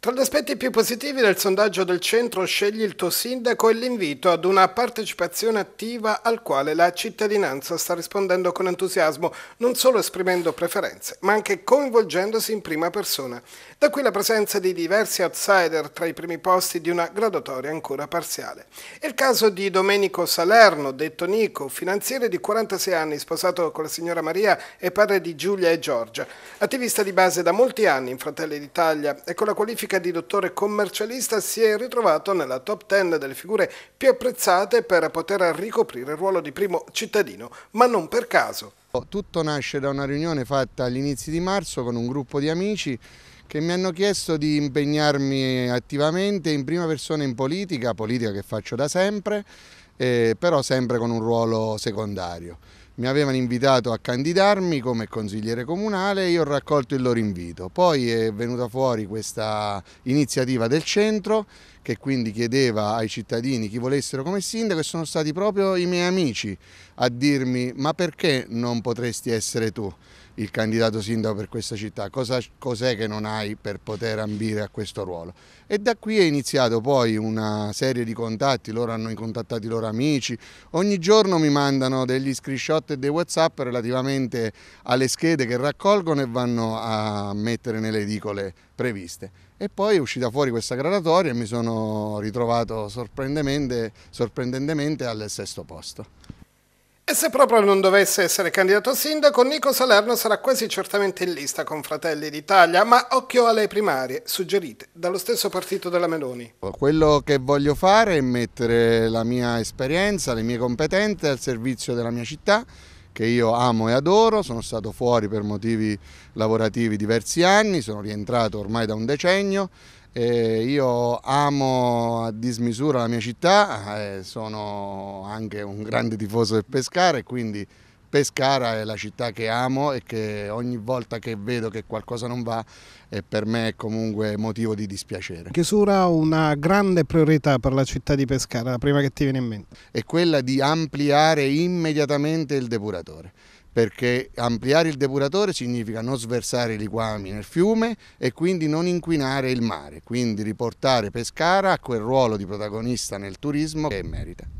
Tra gli aspetti più positivi del sondaggio del centro Scegli il tuo sindaco e l'invito ad una partecipazione attiva al quale la cittadinanza sta rispondendo con entusiasmo, non solo esprimendo preferenze, ma anche coinvolgendosi in prima persona. Da qui la presenza di diversi outsider tra i primi posti di una graduatoria ancora parziale. È il caso di Domenico Salerno, detto Nico, finanziere di 46 anni, sposato con la signora Maria e padre di Giulia e Giorgia, attivista di base da molti anni in Fratelli d'Italia e con la qualifica qualifica di dottore commercialista si è ritrovato nella top 10 delle figure più apprezzate per poter ricoprire il ruolo di primo cittadino, ma non per caso. Tutto nasce da una riunione fatta agli inizi di marzo con un gruppo di amici che mi hanno chiesto di impegnarmi attivamente in prima persona in politica, politica che faccio da sempre, eh, però sempre con un ruolo secondario mi avevano invitato a candidarmi come consigliere comunale e io ho raccolto il loro invito. Poi è venuta fuori questa iniziativa del centro che quindi chiedeva ai cittadini chi volessero come sindaco e sono stati proprio i miei amici a dirmi ma perché non potresti essere tu il candidato sindaco per questa città, cos'è cos che non hai per poter ambire a questo ruolo? E da qui è iniziato poi una serie di contatti, loro hanno contattato i loro amici, ogni giorno mi mandano degli screenshot e dei whatsapp relativamente alle schede che raccolgono e vanno a mettere nelle edicole previste. E poi è uscita fuori questa gradatoria e mi sono ritrovato sorprendentemente, sorprendentemente al sesto posto. E se proprio non dovesse essere candidato a sindaco, Nico Salerno sarà quasi certamente in lista con Fratelli d'Italia, ma occhio alle primarie, suggerite dallo stesso partito della Meloni. Quello che voglio fare è mettere la mia esperienza, le mie competenze al servizio della mia città, che io amo e adoro, sono stato fuori per motivi lavorativi diversi anni, sono rientrato ormai da un decennio, eh, io amo a dismisura la mia città, eh, sono anche un grande tifoso del Pescara e quindi Pescara è la città che amo e che ogni volta che vedo che qualcosa non va è eh, per me comunque motivo di dispiacere. Chiusura una grande priorità per la città di Pescara, la prima che ti viene in mente? È quella di ampliare immediatamente il depuratore perché ampliare il depuratore significa non sversare i liquami nel fiume e quindi non inquinare il mare, quindi riportare Pescara a quel ruolo di protagonista nel turismo che merita.